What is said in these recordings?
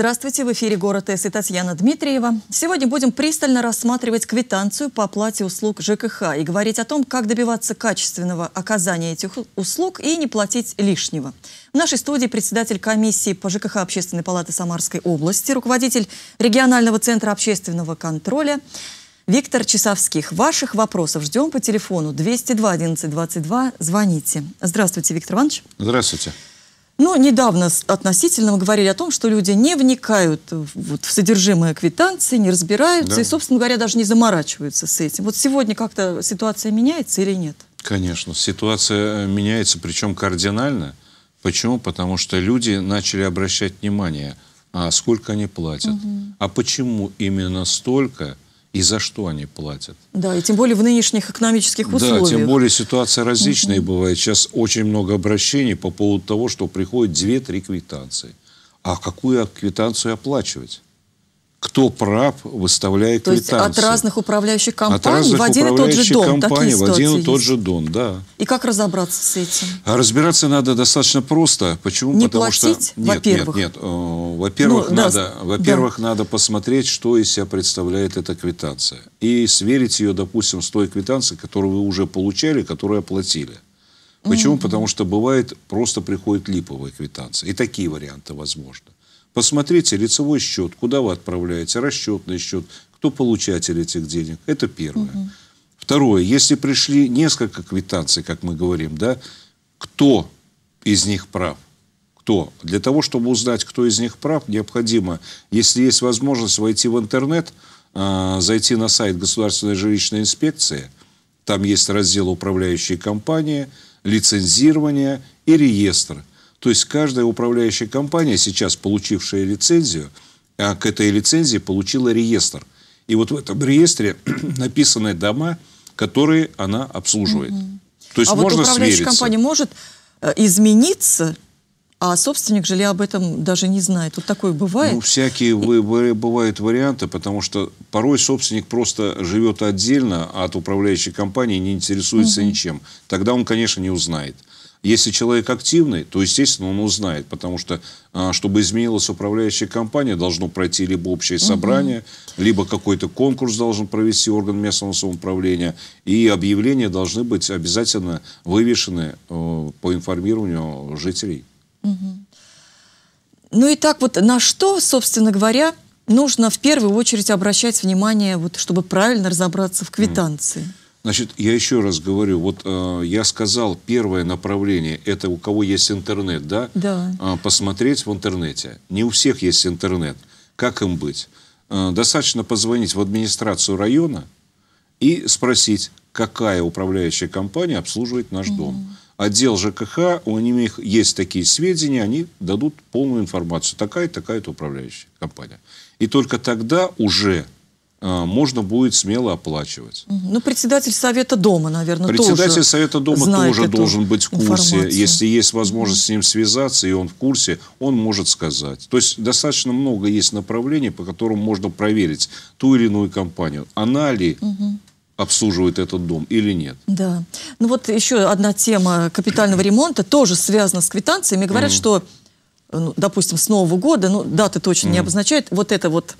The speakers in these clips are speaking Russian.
Здравствуйте, в эфире «Город С» и Татьяна Дмитриева. Сегодня будем пристально рассматривать квитанцию по оплате услуг ЖКХ и говорить о том, как добиваться качественного оказания этих услуг и не платить лишнего. В нашей студии председатель комиссии по ЖКХ Общественной палаты Самарской области, руководитель регионального центра общественного контроля Виктор Часовских. Ваших вопросов ждем по телефону 202 11 22. Звоните. Здравствуйте, Виктор Иванович. Здравствуйте. Здравствуйте. Ну, недавно относительно мы говорили о том, что люди не вникают вот, в содержимое квитанции, не разбираются да. и, собственно говоря, даже не заморачиваются с этим. Вот сегодня как-то ситуация меняется или нет? Конечно, ситуация э, меняется, причем кардинально. Почему? Потому что люди начали обращать внимание, а сколько они платят, угу. а почему именно столько – и за что они платят. Да, и тем более в нынешних экономических условиях. Да, тем более ситуация различная угу. бывает. Сейчас очень много обращений по поводу того, что приходят две-три квитанции. А какую квитанцию оплачивать? кто прав выставляет То квитанции. от разных управляющих компаний в один и тот же дом компаний, в один и тот же дом, да. И как разобраться с этим? А разбираться надо достаточно просто. Почему? Не Потому платить, что нет, во-первых. нет, нет. Э, во-первых, ну, надо, да, во-первых, да. надо посмотреть, что из себя представляет эта квитанция и сверить ее, допустим, с той квитанцией, которую вы уже получали, которую оплатили. Почему? Mm-hmm. Потому что бывает просто приходит липовая квитанция. И такие варианты возможны. Посмотрите лицевой счет, куда вы отправляете, расчетный счет, кто получатель этих денег. Это первое. Угу. Второе, если пришли несколько квитанций, как мы говорим, да, кто из них прав? Кто? Для того, чтобы узнать, кто из них прав, необходимо, если есть возможность, войти в интернет, э, зайти на сайт Государственной жилищной инспекции, там есть раздел «Управляющие компании», «Лицензирование» и «Реестр». То есть каждая управляющая компания, сейчас получившая лицензию, а к этой лицензии получила реестр. И вот в этом реестре написаны дома, которые она обслуживает. Угу. То есть а можно вот управляющая свериться. компания может э, измениться, а собственник жилья об этом даже не знает. Вот такое бывает? Ну, всякие и... бывают варианты, потому что порой собственник просто живет отдельно от управляющей компании и не интересуется угу. ничем. Тогда он, конечно, не узнает. Если человек активный, то, естественно, он узнает, потому что, а, чтобы изменилась управляющая компания, должно пройти либо общее собрание, угу. либо какой-то конкурс должен провести орган местного самоуправления, и объявления должны быть обязательно вывешены э, по информированию жителей. Угу. Ну и так вот, на что, собственно говоря, нужно в первую очередь обращать внимание, вот, чтобы правильно разобраться в квитанции? Угу. Значит, я еще раз говорю, вот э, я сказал, первое направление, это у кого есть интернет, да? Да. Э, посмотреть в интернете. Не у всех есть интернет. Как им быть? Э, достаточно позвонить в администрацию района и спросить, какая управляющая компания обслуживает наш угу. дом. Отдел ЖКХ, у них есть такие сведения, они дадут полную информацию. такая такая управляющая компания. И только тогда уже а, можно будет смело оплачивать. Ну, председатель Совета Дома, наверное, Председатель тоже Совета Дома тоже должен быть в курсе. Информацию. Если есть возможность с ним связаться, и он в курсе, он может сказать. То есть достаточно много есть направлений, по которым можно проверить ту или иную компанию. Она ли обслуживает этот дом или нет. Да. Ну вот еще одна тема капитального ремонта тоже связана с квитанциями. Говорят, mm. -hmm. что, ну, допустим, с Нового года, ну, даты точно mm. -hmm. не обозначают, вот это вот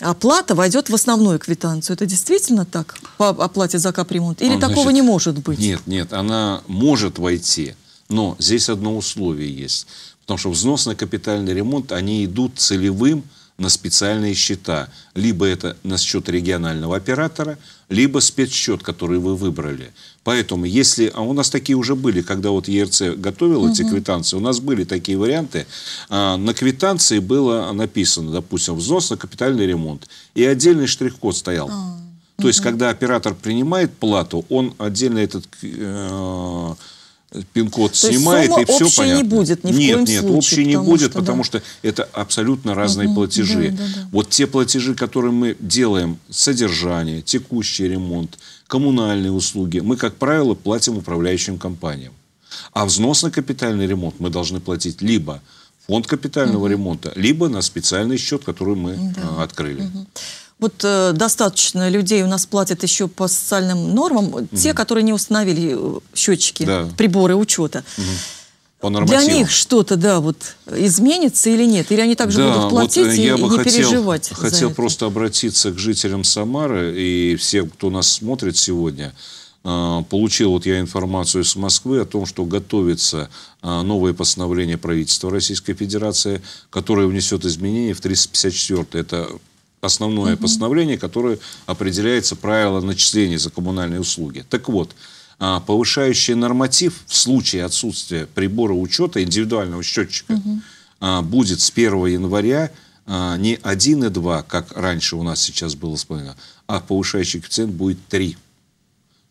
оплата войдет в основную квитанцию. Это действительно так по оплате за капремонт? Или а, значит, такого не может быть? Нет, нет, она может войти, но здесь одно условие есть. Потому что взнос на капитальный ремонт, они идут целевым на специальные счета. Либо это на счет регионального оператора, либо спецсчет, который вы выбрали. Поэтому, если... А у нас такие уже были, когда вот ЕРЦ готовил угу. эти квитанции, у нас были такие варианты. А, на квитанции было написано, допустим, взнос на капитальный ремонт. И отдельный штрих-код стоял. А, То угу. есть, когда оператор принимает плату, он отдельно этот... Э, пин-код снимает, сумма и все общей понятно. не будет ни в Нет, коем нет, случае, общей не будет, что, потому да. что это абсолютно разные угу, платежи. Да, да, да. Вот те платежи, которые мы делаем, содержание, текущий ремонт, коммунальные услуги, мы, как правило, платим управляющим компаниям. А взнос на капитальный ремонт мы должны платить либо фонд капитального угу. ремонта, либо на специальный счет, который мы да. А, открыли. Угу вот э, достаточно людей у нас платят еще по социальным нормам, угу. те, которые не установили э, счетчики, да. приборы учета. Угу. По Для них что-то, да, вот изменится или нет? Или они также да, будут э, платить вот и, я и не хотел, переживать? Хотел это? просто обратиться к жителям Самары и всем, кто нас смотрит сегодня. А, получил вот я информацию из Москвы о том, что готовится а, новое постановление правительства Российской Федерации, которое внесет изменения в 354 Это основное угу. постановление, которое определяется правило начисления за коммунальные услуги. Так вот, а, повышающий норматив в случае отсутствия прибора учета индивидуального счетчика угу. будет с 1 января а, не 1,2, как раньше у нас сейчас было спланировано, а повышающий коэффициент будет 3.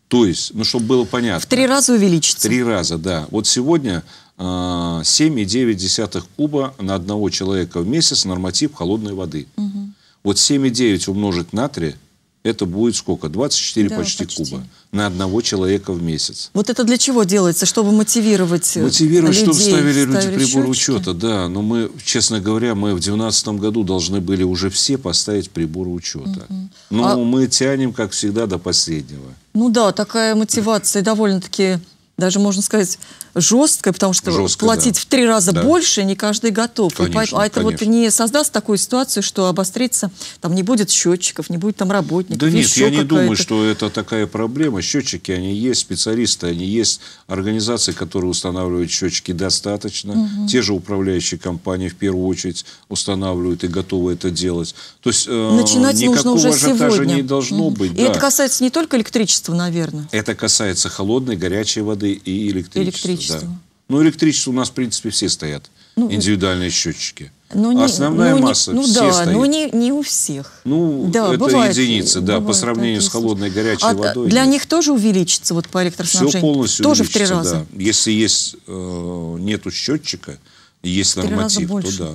То есть, ну, чтобы было понятно. В три раза увеличится. В три раза, да. Вот сегодня 7,9 куба на одного человека в месяц норматив холодной воды. Угу. Вот 7,9 умножить на 3 это будет сколько? 24 да, почти, почти куба на одного человека в месяц. Вот это для чего делается? Чтобы мотивировать э, Мотивировать, людей, чтобы ставили люди ставили прибор счетчики? учета, да. Но мы, честно говоря, мы в 2019 году должны были уже все поставить прибор учета. Угу. Но а... мы тянем, как всегда, до последнего. Ну да, такая мотивация довольно-таки даже можно сказать, жесткая, потому что жесткое, платить да. в три раза да. больше не каждый готов. Конечно, поэтому, а это вот не создаст такую ситуацию, что обострится, там не будет счетчиков, не будет там работников. Да нет, я не думаю, что это такая проблема. Счетчики, они есть, специалисты, они есть, организации, которые устанавливают счетчики достаточно. Угу. Те же управляющие компании в первую очередь устанавливают и готовы это делать. То есть э, Начинать никакого нужно уже сегодня. не должно угу. быть. И да. это касается не только электричества, наверное. Это касается холодной, горячей воды воды и электричества. Электричество. Да. Ну, электричество у нас, в принципе, все стоят. Ну, индивидуальные счетчики. Ну, не, Основная ну, масса ну, все да, стоят. Ну, не, не у всех. Ну, да, это бывает, единицы, да, бывает, по сравнению да, с холодной горячей а, а водой. Для нет. них тоже увеличится вот по электроснабжению? Все полностью Тоже в три раза? Да. Если есть, э, нету счетчика, есть норматив, то да.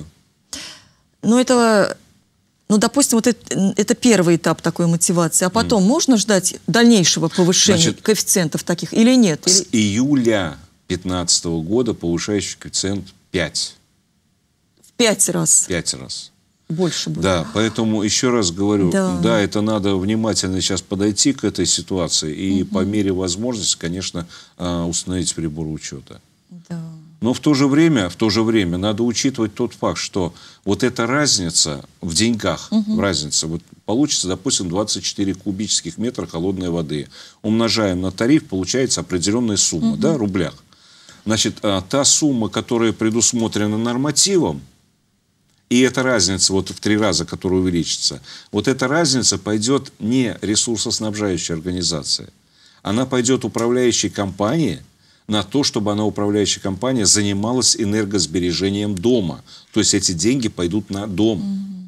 Но ну, это ну, допустим, вот это, это первый этап такой мотивации. А потом mm. можно ждать дальнейшего повышения Значит, коэффициентов таких или нет? С или... июля 2015 года повышающий коэффициент 5. В 5 раз? 5 раз. Больше будет. Да, поэтому еще раз говорю, да, да это надо внимательно сейчас подойти к этой ситуации и угу. по мере возможности, конечно, а, установить прибор учета. Да. Но в то же время, в то же время надо учитывать тот факт, что вот эта разница в деньгах, угу. разница, вот получится, допустим, 24 кубических метра холодной воды. Умножаем на тариф, получается определенная сумма, угу. да, рублях. Значит, а, та сумма, которая предусмотрена нормативом, и эта разница вот в три раза, которая увеличится, вот эта разница пойдет не ресурсоснабжающей организации, она пойдет управляющей компании – на то, чтобы она, управляющая компания, занималась энергосбережением дома. То есть эти деньги пойдут на дом.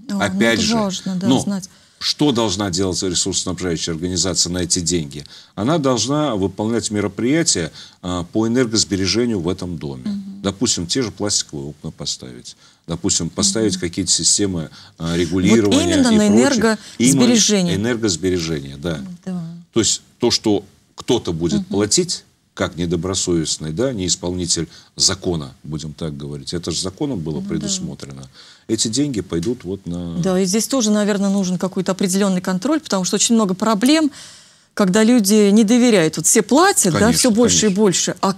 Mm. -hmm. Опять ну, же, важно, да, но знать. Что должна делать ресурсоснабжающая организация на эти деньги? Она должна выполнять мероприятия а, по энергосбережению в этом доме. Mm -hmm. Допустим, те же пластиковые окна поставить. Допустим, поставить Mm -hmm. какие-то системы а, регулирования. Вот именно и на прочее. энергосбережение. Именно энергосбережение, да. Mm -hmm. То есть то, что кто-то будет угу. платить, как недобросовестный, да, не исполнитель закона, будем так говорить. Это же законом было ну, предусмотрено. Да. Эти деньги пойдут вот на... Да, и здесь тоже, наверное, нужен какой-то определенный контроль, потому что очень много проблем, когда люди не доверяют. Вот все платят, конечно, да, все больше конечно. и больше, а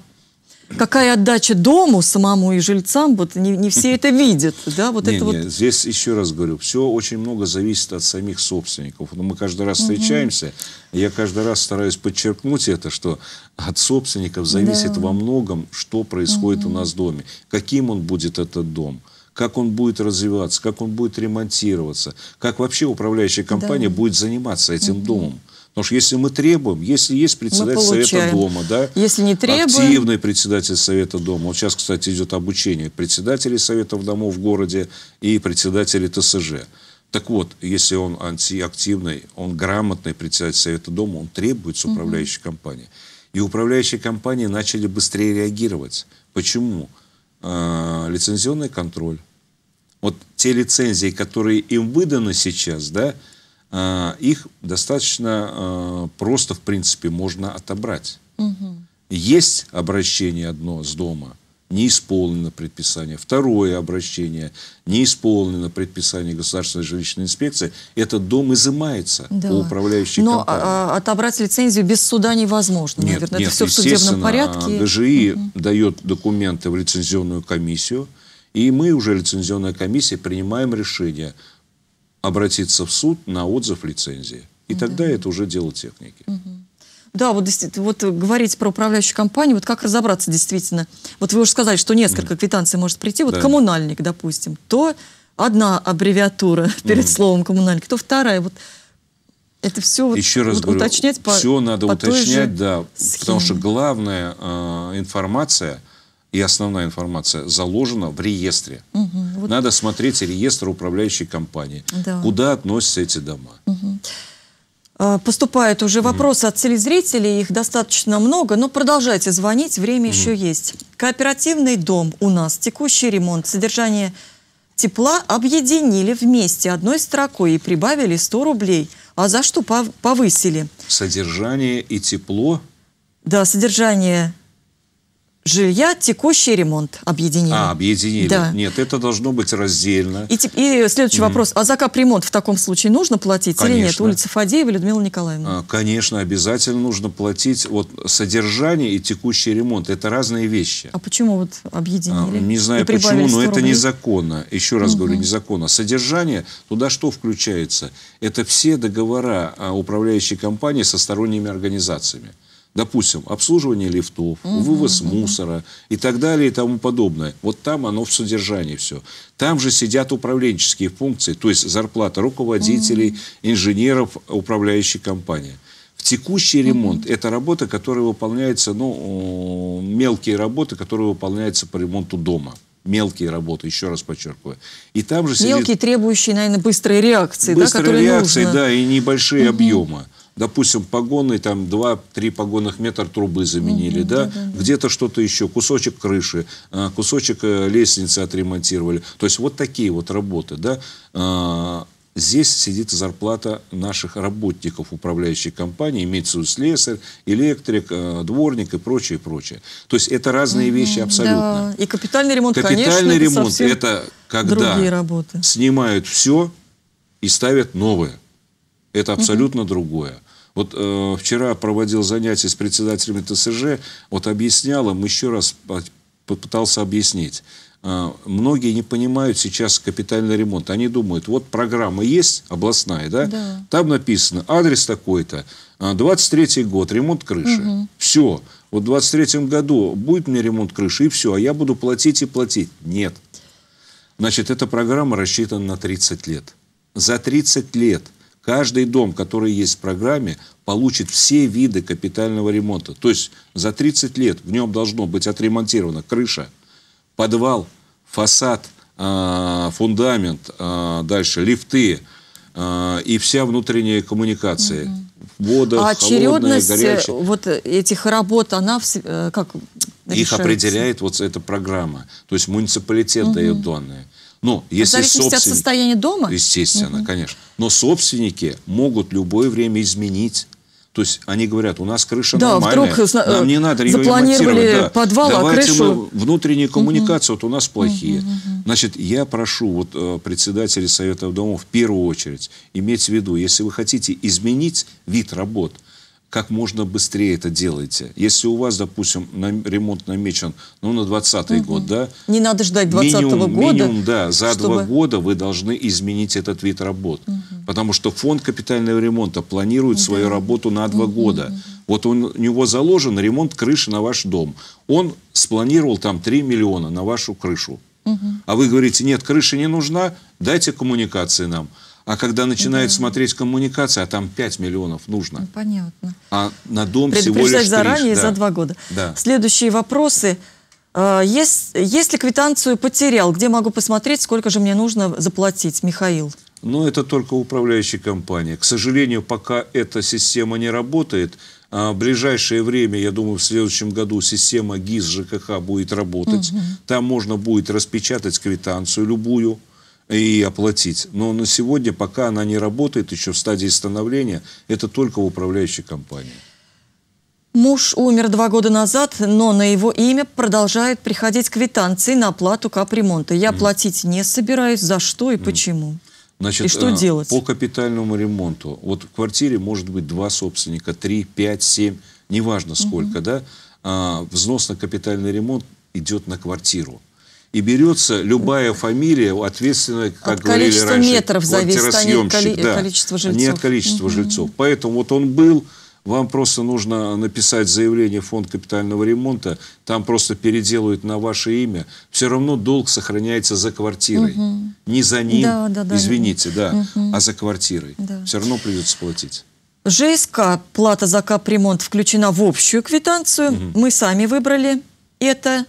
какая отдача дому самому и жильцам, вот не, не все это видят, да, вот не, это не, вот. Здесь еще раз говорю, все очень много зависит от самих собственников. Но мы каждый раз встречаемся, угу. я каждый раз стараюсь подчеркнуть это, что от собственников зависит да. во многом, что происходит угу. у нас в доме, каким он будет этот дом как он будет развиваться, как он будет ремонтироваться, как вообще управляющая компания да. будет заниматься этим угу. домом. Потому что если мы требуем, если есть председатель Совета Дома, да, если не требуем... активный председатель Совета Дома, вот сейчас, кстати, идет обучение председателей Советов Домов в городе и председателей ТСЖ. Так вот, если он антиактивный, он грамотный председатель Совета Дома, он требует с управляющей угу. компании. И управляющие компании начали быстрее реагировать. Почему? Э -э лицензионный контроль. Вот те лицензии, которые им выданы сейчас, да, а, их достаточно а, просто, в принципе, можно отобрать. Угу. Есть обращение одно с дома, не исполнено предписание. Второе обращение, не исполнено предписание государственной жилищной инспекции. Этот дом изымается да. у управляющей Но а, компании. Но отобрать лицензию без суда невозможно. Нет, наверное. нет, Это все в судебном порядке. ГЖИ угу. дает документы в лицензионную комиссию, и мы уже, лицензионная комиссия, принимаем решение – обратиться в суд на отзыв лицензии. И тогда это уже дело техники. Угу. Да, вот, вот говорить про управляющую компанию, вот как разобраться действительно. Вот вы уже сказали, что несколько квитанций может прийти. Вот да. коммунальник, допустим, то одна аббревиатура перед mm. словом коммунальник, то вторая. Вот это все вот Еще раз вот, говорю, уточнять по Все надо по уточнять, да. Схеме. Потому что главная э, информация – и основная информация заложена в реестре. Угу, вот. Надо смотреть реестр управляющей компании, да. куда относятся эти дома. Угу. А, Поступают уже вопросы mm от телезрителей, их достаточно много, но продолжайте звонить, время mm еще есть. Кооперативный дом у нас, текущий ремонт, содержание тепла объединили вместе одной строкой и прибавили 100 рублей. А за что повысили? Содержание и тепло? Да, содержание жилья текущий ремонт объединили. А, объединили. Да. Нет, это должно быть раздельно. И, и следующий mm. вопрос. А за капремонт в таком случае нужно платить конечно. или нет? Улица Фадеева, Людмила Николаевна. А, конечно, обязательно нужно платить. Вот содержание и текущий ремонт – это разные вещи. А почему вот объединили? А, не знаю почему, но это незаконно. Еще раз mm -hmm. говорю, незаконно. Содержание, туда что включается? Это все договора а, управляющей компании со сторонними организациями допустим, обслуживание лифтов, угу, вывоз угу. мусора и так далее и тому подобное. Вот там оно в содержании все. Там же сидят управленческие функции, то есть зарплата руководителей, угу. инженеров, управляющей компании. В текущий ремонт угу. это работа, которая выполняется, ну, мелкие работы, которые выполняются по ремонту дома мелкие работы, еще раз подчеркиваю. И там же сидит... Мелкие, требующие, наверное, быстрой реакции, быстрой да, реакции, нужно. да, и небольшие угу. объемы допустим, погоны, там 2-3 погонных метра трубы заменили, угу, да, да, да. где-то что-то еще, кусочек крыши, а, кусочек э, лестницы отремонтировали. То есть вот такие вот работы, да. А, здесь сидит зарплата наших работников управляющей компании, имеется в виду слесарь, электрик, э, дворник и прочее, прочее. То есть это разные угу, вещи абсолютно. Да. И капитальный ремонт, капитальный конечно, ремонт это, это когда снимают все и ставят новое. Это абсолютно угу. другое. Вот э, вчера проводил занятия с председателями ТСЖ, вот объяснял им, еще раз попытался объяснить. Э, многие не понимают сейчас капитальный ремонт. Они думают, вот программа есть, областная, да? да. Там написано, адрес такой-то, 23-й э, год, ремонт крыши. Угу. Все. Вот в 23-м году будет мне ремонт крыши, и все, а я буду платить и платить. Нет. Значит, эта программа рассчитана на 30 лет. За 30 лет – Каждый дом, который есть в программе, получит все виды капитального ремонта. То есть за 30 лет в нем должно быть отремонтирована крыша, подвал, фасад, а, фундамент, а, дальше лифты а, и вся внутренняя коммуникация. Вода, а холодная, э, горячая. вот этих работ, она э, как решается? Их определяет вот эта программа. То есть муниципалитет угу. дает данные. Ну, если В зависимости от состояния дома? Естественно, угу. конечно. Но собственники могут любое время изменить то есть они говорят, у нас крыша да, нормальная, вдруг, нам не надо ее запланировали да. подвал, а Давайте а крышу... мы внутренние коммуникации, угу. вот у нас плохие. Угу, угу. Значит, я прошу вот э, председателей Советов домов в первую очередь иметь в виду, если вы хотите изменить вид работ, как можно быстрее это делайте. Если у вас, допустим, на, ремонт намечен ну, на 20 угу. год, да? Не надо ждать 20 -го года. Минимум, да, за чтобы... два года вы должны изменить этот вид работ. Угу. Потому что фонд капитального ремонта планирует угу. свою работу на два угу. года. Вот он, у него заложен ремонт крыши на ваш дом. Он спланировал там 3 миллиона на вашу крышу. Угу. А вы говорите, нет, крыша не нужна, дайте коммуникации нам. А когда начинает да. смотреть коммуникация, а там 5 миллионов нужно. Ну, понятно. А на дом всего лишь 3. заранее да. за два года. Да. Следующие вопросы. Э, есть есть ли квитанцию потерял, где могу посмотреть, сколько же мне нужно заплатить, Михаил? Ну это только управляющая компания. К сожалению, пока эта система не работает, а в ближайшее время, я думаю, в следующем году система ГИС ЖКХ будет работать. Угу. Там можно будет распечатать квитанцию любую, и оплатить. Но на сегодня, пока она не работает, еще в стадии становления, это только в управляющей компании. Муж умер два года назад, но на его имя продолжает приходить квитанции на оплату капремонта. Я mm. платить не собираюсь. За что и mm. почему? Значит, и что э, делать? По капитальному ремонту. Вот в квартире может быть два собственника, три, пять, семь, неважно сколько, mm -hmm. да? А, взнос на капитальный ремонт идет на квартиру и берется любая фамилия, ответственная, как от говорили раньше, метров зависит, а не от коли да, количества жильцов. А не от количества угу. жильцов. Поэтому вот он был, вам просто нужно написать заявление в фонд капитального ремонта, там просто переделают на ваше имя. Все равно долг сохраняется за квартирой. Угу. Не за ним, да, да, да, извините, да, угу. а за квартирой. Да. Все равно придется платить. ЖСК, плата за капремонт включена в общую квитанцию. Угу. Мы сами выбрали это.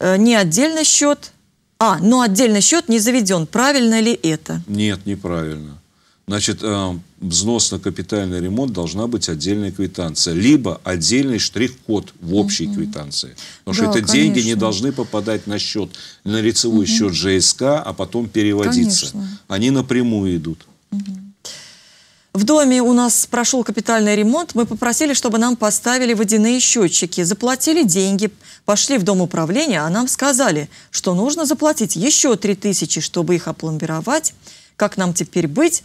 Э, не отдельно счет, а, но отдельно счет не заведен. Правильно ли это? Нет, неправильно. Значит, э, взнос на капитальный ремонт должна быть отдельная квитанция, либо отдельный штрих-код в общей угу. квитанции. Потому да, что это конечно. деньги не должны попадать на счет, на лицевой угу. счет ЖСК, а потом переводиться. Конечно. Они напрямую идут. В доме у нас прошел капитальный ремонт. Мы попросили, чтобы нам поставили водяные счетчики. Заплатили деньги, пошли в дом управления, а нам сказали, что нужно заплатить еще 3000, чтобы их опломбировать. Как нам теперь быть?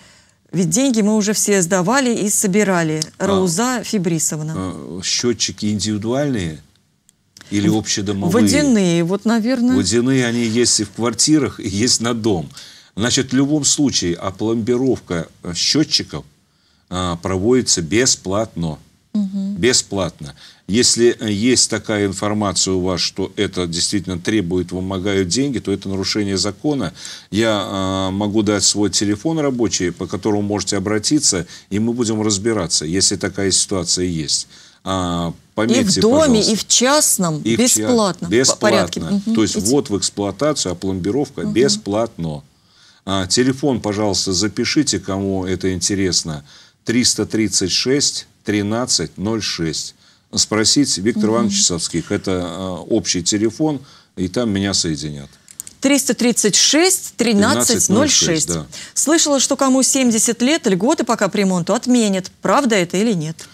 Ведь деньги мы уже все сдавали и собирали. А, Рауза а, Фибрисовна. А, счетчики индивидуальные? Или общедомовые? Водяные, вот, наверное. Водяные, они есть и в квартирах, и есть на дом. Значит, в любом случае опломбировка счетчиков а, проводится бесплатно. Угу. Бесплатно. Если э, есть такая информация у вас, что это действительно требует, вымогают деньги, то это нарушение закона. Я а, могу дать свой телефон рабочий, по которому можете обратиться, и мы будем разбираться, если такая ситуация есть. А, пометьте, и в доме, пожалуйста. и в частном, и бесплатно. В ча бесплатно. Угу. То есть вот в эксплуатацию, а пломбировка угу. бесплатно. А, телефон, пожалуйста, запишите, кому это интересно. 336 1306. Спросить Виктор угу. Иванович Савских. Это э, общий телефон, и там меня соединят. 336-1306. Да. Слышала, что кому 70 лет, льготы пока по ремонту отменят. Правда это или нет?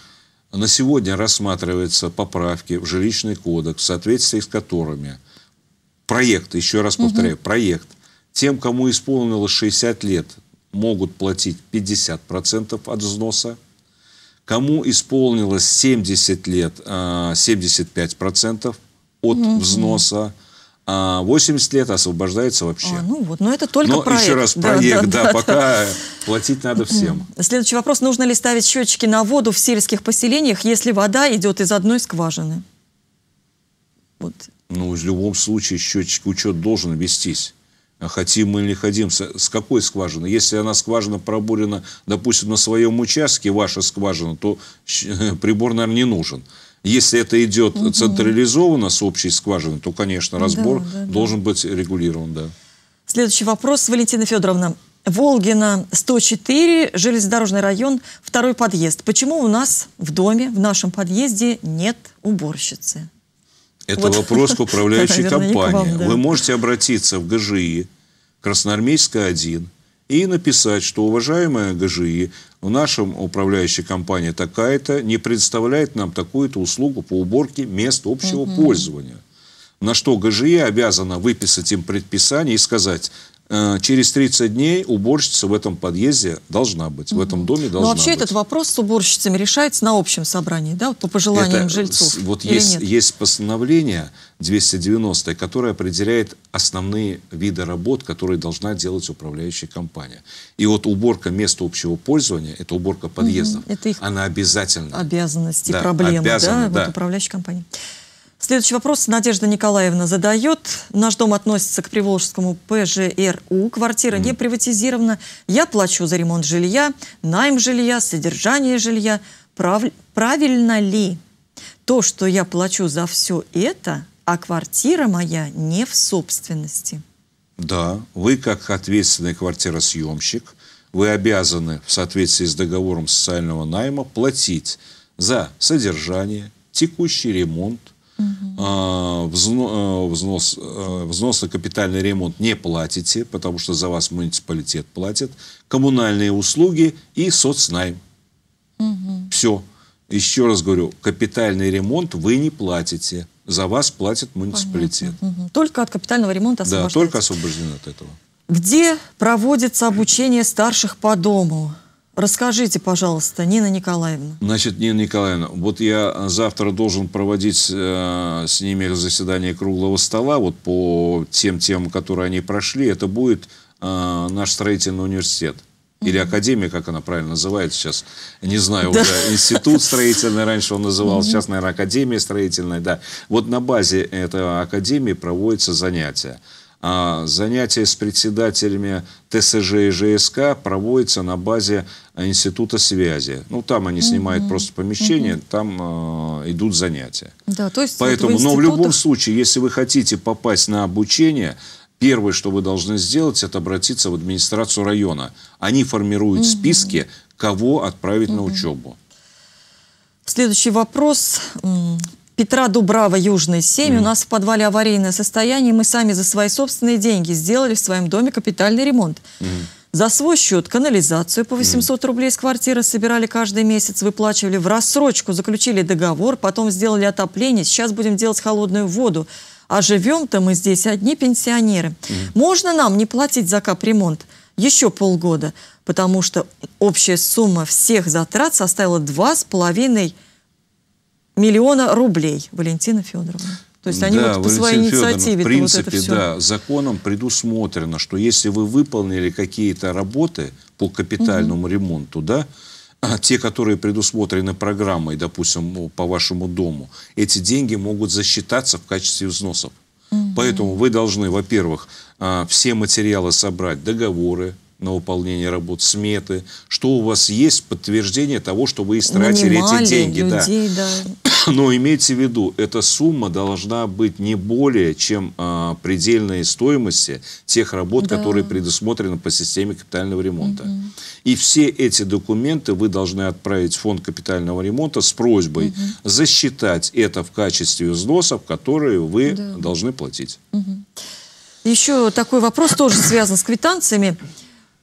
На сегодня рассматриваются поправки в жилищный кодекс, в соответствии с которыми проект, еще раз повторяю, угу. проект, тем, кому исполнилось 60 лет могут платить 50% от взноса, кому исполнилось 70 лет 75% а, от угу. взноса, а 80 лет освобождается вообще. А, ну вот, но это только но проект. еще раз, проект, да, да, да, да пока да. платить надо всем. Следующий вопрос. Нужно ли ставить счетчики на воду в сельских поселениях, если вода идет из одной скважины? Вот. Ну, в любом случае счетчик, учет должен вестись. А хотим мы или не хотим, с какой скважины. Если она скважина пробурена, допустим, на своем участке, ваша скважина, то прибор, наверное, не нужен. Если это идет угу. централизованно с общей скважины, то, конечно, разбор да, да, должен да. быть регулирован. Да. Следующий вопрос, Валентина Федоровна. Волгина, 104, железнодорожный район, второй подъезд. Почему у нас в доме, в нашем подъезде нет уборщицы? Это вот. вопрос к управляющей компании. Да. Вы можете обратиться в ГЖИ, Красноармейская 1, и написать, что уважаемая ГЖИ, в нашем управляющей компании такая-то не предоставляет нам такую-то услугу по уборке мест общего угу. пользования. На что ГЖИ обязана выписать им предписание и сказать, Э, через 30 дней уборщица в этом подъезде должна быть, mm -hmm. в этом доме ну, должна быть. Но вообще быть. этот вопрос с уборщицами решается на общем собрании, да, по пожеланиям Это, жильцов? Вот есть, есть постановление 290, которое определяет основные виды работ, которые должна делать управляющая компания. И вот уборка места общего пользования, это уборка подъездов, Mm -hmm. это их она обязательна. Обязанности, да, проблемы, обязаны, да, да. Вот управляющей компании. Следующий вопрос Надежда Николаевна задает. Наш дом относится к Приволжскому ПЖРУ. Квартира mm. не приватизирована. Я плачу за ремонт жилья, найм жилья, содержание жилья. Прав... Правильно ли то, что я плачу за все это, а квартира моя не в собственности? Да, вы как ответственный квартиросъемщик, вы обязаны в соответствии с договором социального найма платить за содержание, текущий ремонт, а, э, взнос, э, взнос на капитальный ремонт не платите, потому что за вас муниципалитет платит. Коммунальные услуги и соцнайм. Все. Еще раз говорю, капитальный ремонт вы не платите. За вас платит муниципалитет. Понятно. Только от капитального ремонта освобождены. Да, только освобождены от этого. Где проводится обучение старших по дому? Расскажите, пожалуйста, Нина Николаевна. Значит, Нина Николаевна, вот я завтра должен проводить э, с ними заседание круглого стола вот по тем темам, которые они прошли. Это будет э, наш строительный университет. Или академия, как она правильно называется сейчас, не знаю, да. уже институт строительный раньше он назывался, сейчас, наверное, академия строительная, да. Вот на базе этой академии проводятся занятия. А занятия с председателями ТСЖ и ЖСК проводятся на базе Э, института связи. Ну, там они снимают mm-hmm. просто помещение, mm-hmm. там э, идут занятия. Да, то есть Поэтому, вот институтах... но в любом случае, если вы хотите попасть на обучение, первое, что вы должны сделать, это обратиться в администрацию района. Они формируют mm-hmm. списки, кого отправить mm-hmm. на учебу. Следующий вопрос. Петра Дубрава, Южный 7. Mm. У нас в подвале аварийное состояние. Мы сами за свои собственные деньги сделали в своем доме капитальный ремонт. Mm. За свой счет канализацию по 800 рублей с квартиры собирали каждый месяц, выплачивали в рассрочку, заключили договор, потом сделали отопление, сейчас будем делать холодную воду. А живем-то мы здесь одни пенсионеры. Можно нам не платить за капремонт еще полгода, потому что общая сумма всех затрат составила 2,5 миллиона рублей. Валентина Федоровна. То есть они да, вот по своей инициативе... В принципе, вот это все... да, законом предусмотрено, что если вы выполнили какие-то работы по капитальному угу. ремонту, да, а те, которые предусмотрены программой, допустим, ну, по вашему дому, эти деньги могут засчитаться в качестве взносов. Угу. Поэтому вы должны, во-первых, а, все материалы собрать, договоры, на выполнение работ, сметы, что у вас есть подтверждение того, что вы истратили эти деньги. Людей, да. Да. Но имейте в виду, эта сумма должна быть не более, чем а, предельной стоимости тех работ, да. которые предусмотрены по системе капитального ремонта. Угу. И все эти документы вы должны отправить в фонд капитального ремонта с просьбой угу. засчитать это в качестве взносов, которые вы да. должны платить. Угу. Еще такой вопрос тоже связан с квитанциями.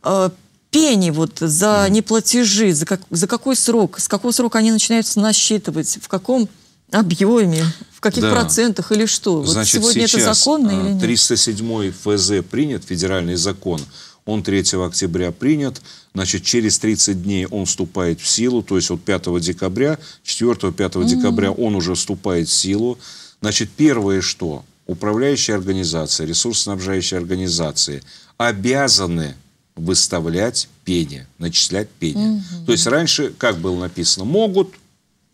Э, пени вот за неплатежи, за, как, за какой срок, с какого срока они начинаются насчитывать, в каком объеме, в каких да. процентах или что? Вот Значит, сегодня сейчас это законно а, или нет? 307 ФЗ принят, федеральный закон, он 3 октября принят, значит, через 30 дней он вступает в силу, то есть вот 5 декабря, 4-5 декабря он уже вступает в силу. Значит, первое что? Управляющие организации, ресурсоснабжающие организации обязаны выставлять пение, начислять пение. Угу. То есть раньше, как было написано, могут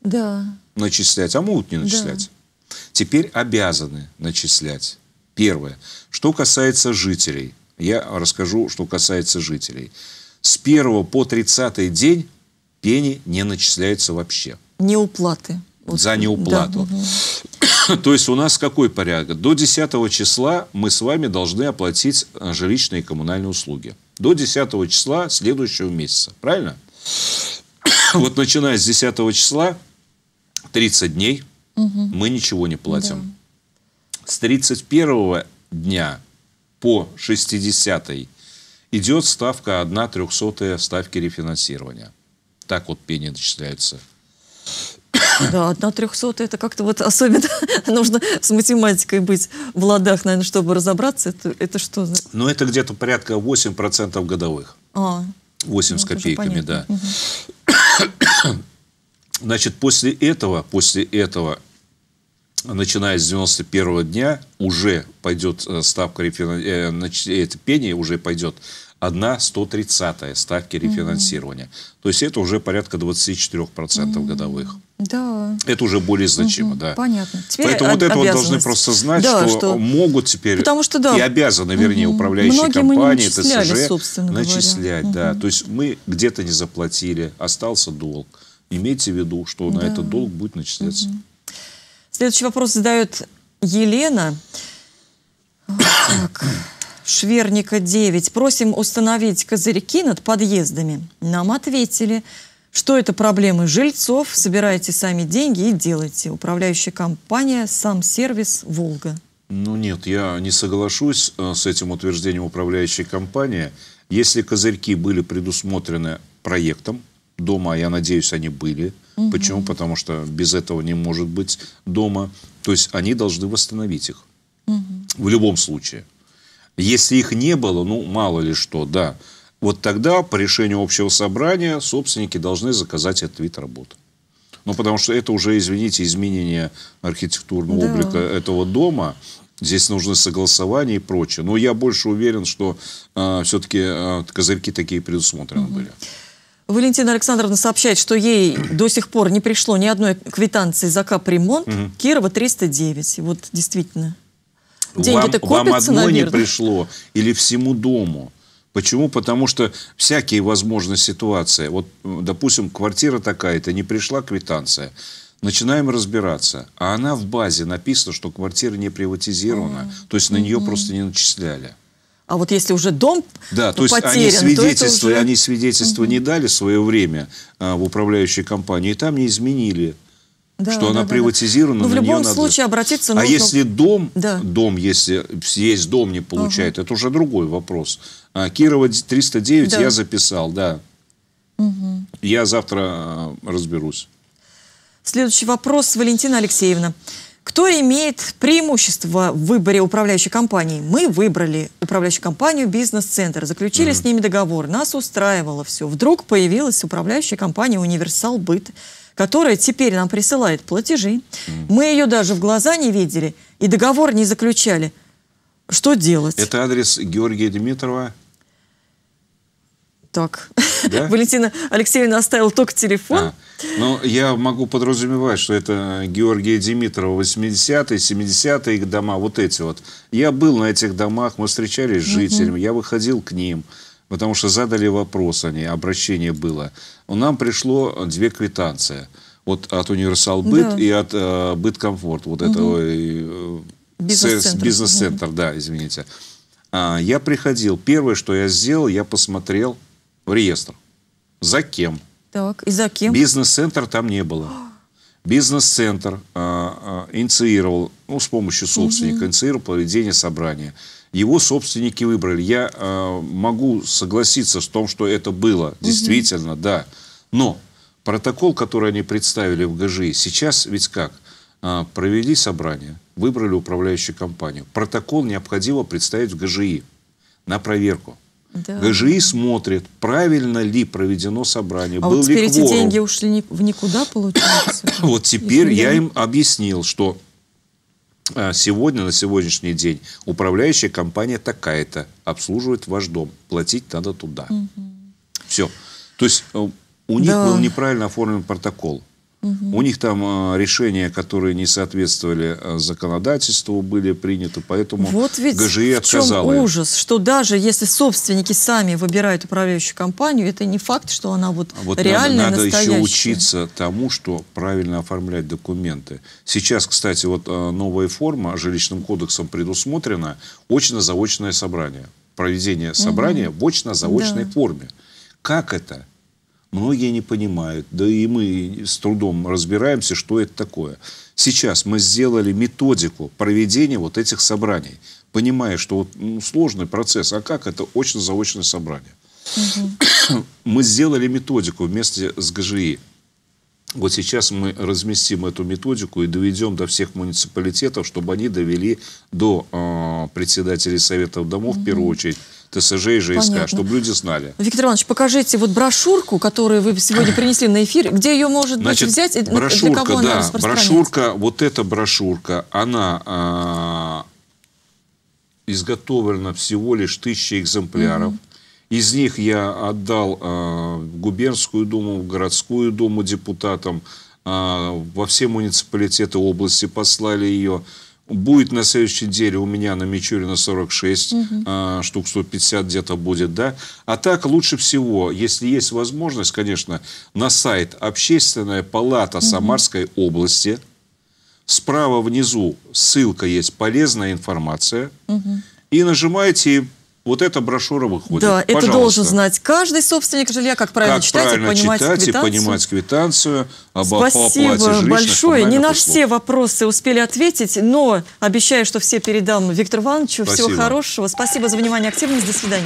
да. начислять, а могут не начислять. Да. Теперь обязаны начислять. Первое. Что касается жителей, я расскажу, что касается жителей. С 1 по 30 день пени не начисляются вообще. Неуплаты. Вот. За неуплату. Да, То есть у нас какой порядок? До 10 числа мы с вами должны оплатить жилищные и коммунальные услуги до 10 числа следующего месяца. Правильно? Вот начиная с 10 числа, 30 дней угу. мы ничего не платим. Да. С 31 дня по 60 идет ставка 1 300 ставки рефинансирования. Так вот пени начисляется. Да, одна трехсотая, это как-то вот особенно нужно с математикой быть в ладах, наверное, чтобы разобраться. Это, это что? Ну, это где-то порядка 8% годовых. А, 8 ну, с копейками, да. Значит, после этого, после этого начиная с 91 дня уже пойдет э, ставка рефинансирования, э, э, это пение уже пойдет одна 130 ставки рефинансирования. Mm -hmm. То есть это уже порядка 24% mm -hmm. годовых. Да. Это уже более значимо, угу, да. Понятно. Теперь Поэтому вот это вот должны просто знать, да, что, что могут теперь Потому что, да, и обязаны, вернее, угу. управляющие Многие компании, ТСЖ, начислять. Говоря. Да. То есть мы где-то не заплатили, остался долг. Имейте в виду, что да. на этот долг будет начисляться. Угу. Следующий вопрос задает Елена. Так. Шверника 9. Просим установить козырьки над подъездами. Нам ответили – что это проблемы жильцов? Собираете сами деньги и делайте. Управляющая компания «Сам сервис Волга». Ну нет, я не соглашусь э, с этим утверждением управляющей компании. Если козырьки были предусмотрены проектом дома, я надеюсь, они были. Угу. Почему? Потому что без этого не может быть дома. То есть они должны восстановить их. Угу. В любом случае. Если их не было, ну мало ли что, да. Вот тогда по решению общего собрания собственники должны заказать этот вид работы. Ну, потому что это уже, извините, изменение архитектурного да. облика этого дома. Здесь нужны согласования и прочее. Но я больше уверен, что э, а, все-таки э, а, козырьки такие предусмотрены угу. были. Валентина Александровна сообщает, что ей до сих пор не пришло ни одной квитанции за капремонт. Угу. Кирова 309. Вот действительно. Деньги-то копятся, Вам одно наверное. не пришло или всему дому? Почему? Потому что всякие возможные ситуации. Вот, допустим, квартира такая-то, не пришла квитанция. Начинаем разбираться. А она в базе написано, что квартира не приватизирована. Mm -hmm. То есть на нее mm -hmm. просто не начисляли. А вот если уже дом да, то есть потерян, они свидетельства, то уже... они свидетельства угу. не дали в свое время а, в управляющей компании, и там не изменили да, что да, она да, приватизирована. Да. Ну, в любом случае обратиться а нужно... А если дом, да. дом, если есть дом не получает, ага. это уже другой вопрос. А, Кирова 309 да. я записал, да. Угу. Я завтра а, разберусь. Следующий вопрос, Валентина Алексеевна. Кто имеет преимущество в выборе управляющей компании? Мы выбрали управляющую компанию «Бизнес-центр», заключили mm -hmm. с ними договор, нас устраивало все. Вдруг появилась управляющая компания «Универсал Быт», которая теперь нам присылает платежи. Mm -hmm. Мы ее даже в глаза не видели и договор не заключали. Что делать? Это адрес Георгия Дмитрова, Ток. Да? Валентина Алексеевна оставила ток телефон. А. Ну, я могу подразумевать, что это Георгия Димитрова, 80-е, 70-е дома, вот эти вот. Я был на этих домах, мы встречались с жителями, я выходил к ним, потому что задали вопрос они, обращение было. Нам пришло две квитанции. Вот от «Универсал Быт» да. и от э, «Быт Комфорт», вот этого э, бизнес-центр, да, извините. А, я приходил, первое, что я сделал, я посмотрел – в реестр. За кем? Так, и за кем? Бизнес-центр там не было. Бизнес-центр а, а инициировал, ну, с помощью собственника, угу. инициировал проведение собрания. Его собственники выбрали. Я а, могу согласиться с том, что это было. Действительно, угу. да. Но протокол, который они представили в ГЖИ, сейчас ведь как? А, провели собрание, выбрали управляющую компанию. Протокол необходимо представить в ГЖИ на проверку. Да. ГЖИ смотрит, правильно ли проведено собрание, а был вот теперь ли кворум. эти деньги ушли ни в никуда, получается? вот теперь я им объяснил, что а, сегодня, на сегодняшний день, управляющая компания такая-то обслуживает ваш дом, платить надо туда. Все. То есть э, у них да. был неправильно оформлен протокол. Угу. У них там а, решения, которые не соответствовали а, законодательству, были приняты, поэтому вот ведь ГЖИ отказала. Вот ужас, что даже если собственники сами выбирают управляющую компанию, это не факт, что она вот, а вот реальная, надо, надо еще учиться тому, что правильно оформлять документы. Сейчас, кстати, вот новая форма жилищным кодексом предусмотрена очно-заочное собрание. Проведение собрания угу. в очно-заочной да. форме. Как это? многие не понимают, да и мы с трудом разбираемся, что это такое. Сейчас мы сделали методику проведения вот этих собраний, понимая, что вот, ну, сложный процесс, а как это очно-заочное собрание? Угу. Мы сделали методику вместе с ГЖИ. Вот сейчас мы разместим эту методику и доведем до всех муниципалитетов, чтобы они довели до э, председателей советов домов, mm -hmm. в первую очередь, ТСЖ и ЖСК, Понятно. чтобы люди знали. Виктор Иванович, покажите вот брошюрку, которую вы сегодня принесли на эфир, где ее может Значит, быть, взять, и брошюрка, для кого да, она брошюрка, вот эта брошюрка, она э, изготовлена всего лишь тысяча экземпляров. Mm -hmm. Из них я отдал э, губернскую думу, городскую думу депутатам, э, во все муниципалитеты области послали ее. Будет на следующей неделе у меня на Мичурина 46, угу. э, штук 150 где-то будет, да. А так лучше всего, если есть возможность, конечно, на сайт Общественная палата угу. Самарской области. Справа внизу ссылка есть «Полезная информация». Угу. И нажимаете вот эта брошюра выходит. Да, Пожалуйста. это должен знать каждый собственник жилья, как правильно как читать правильно и понимать читать квитанцию. И понимать квитанцию об Спасибо большое. Не на услуг. все вопросы успели ответить, но обещаю, что все передам Виктору Ивановичу. Спасибо. Всего хорошего. Спасибо за внимание, активность. До свидания.